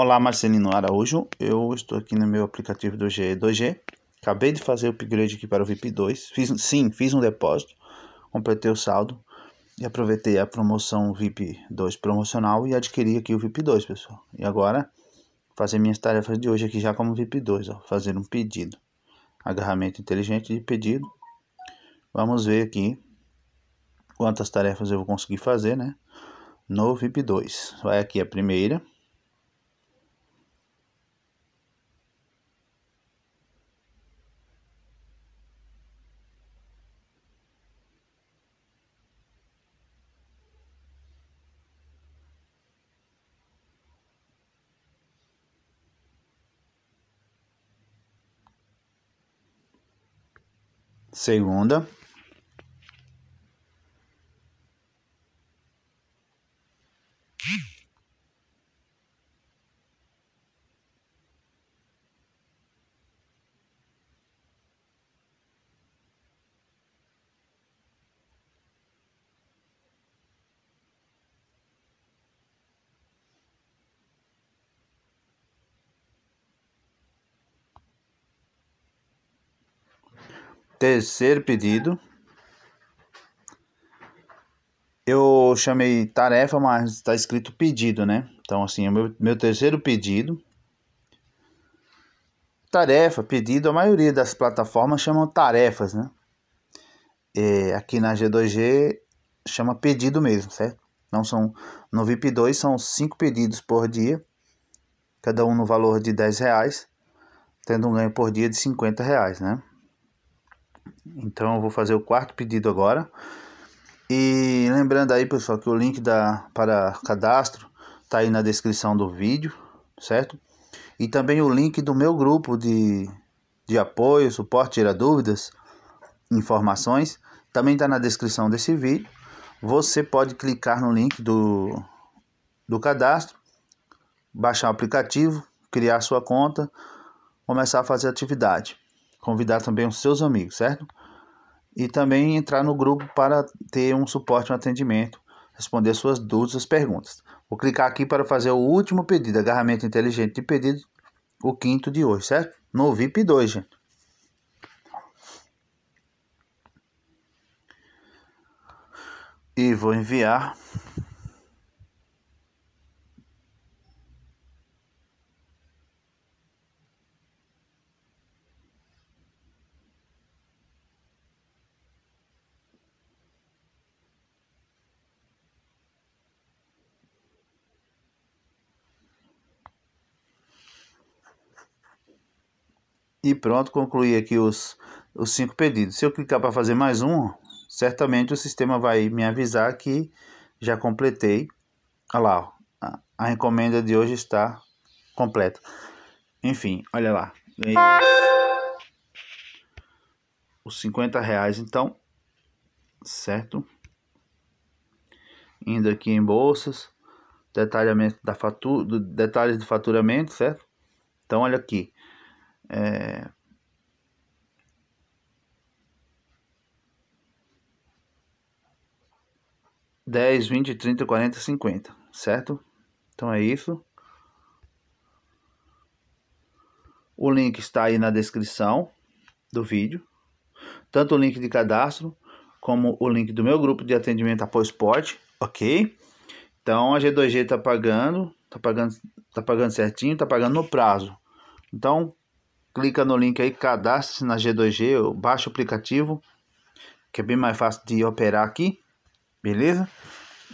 Olá, Marcelino Araújo. Eu estou aqui no meu aplicativo do GE2G. Acabei de fazer o upgrade aqui para o VIP2. Fiz, sim, fiz um depósito, completei o saldo e aproveitei a promoção VIP2 promocional e adquiri aqui o VIP2, pessoal. E agora, fazer minhas tarefas de hoje aqui já como VIP2, ó, fazer um pedido. Agarramento inteligente de pedido. Vamos ver aqui quantas tarefas eu vou conseguir fazer, né? No VIP2. Vai aqui a primeira. segunda, Terceiro pedido. Eu chamei tarefa, mas está escrito pedido, né? Então, assim, é meu, meu terceiro pedido. Tarefa, pedido, a maioria das plataformas chamam tarefas, né? É, aqui na G2G chama pedido mesmo, certo? Não são no VIP 2 são cinco pedidos por dia, cada um no valor de 10 reais, tendo um ganho por dia de 50 reais, né? Então eu vou fazer o quarto pedido agora. E lembrando aí, pessoal, que o link da, para cadastro tá aí na descrição do vídeo, certo? E também o link do meu grupo de, de apoio, suporte, tira dúvidas, informações, também está na descrição desse vídeo. Você pode clicar no link do, do cadastro, baixar o aplicativo, criar sua conta, começar a fazer atividade convidar também os seus amigos, certo? E também entrar no grupo para ter um suporte, um atendimento, responder suas dúvidas, perguntas. Vou clicar aqui para fazer o último pedido, agarramento inteligente de pedido, o quinto de hoje, certo? No VIP 2, gente. E vou enviar E pronto, concluí aqui os, os cinco pedidos. Se eu clicar para fazer mais um, certamente o sistema vai me avisar que já completei. Olha lá, ó, a encomenda de hoje está completa. Enfim, olha lá. E... Os 50 reais, então, certo? Indo aqui em bolsas, detalhamento da fatura, detalhes de faturamento, certo? Então, olha aqui. É... Dez, vinte, trinta, quarenta, cinquenta, certo? Então é isso. O link está aí na descrição do vídeo. Tanto o link de cadastro como o link do meu grupo de atendimento após porte, ok? Então a G2G está pagando, está pagando, tá pagando certinho, está pagando no prazo. Então clica no link aí, cadastre-se na G2G, baixa o aplicativo, que é bem mais fácil de operar aqui, beleza?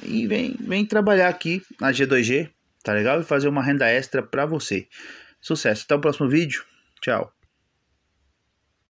E vem, vem trabalhar aqui na G2G, tá legal? E fazer uma renda extra para você. Sucesso, até o próximo vídeo, tchau!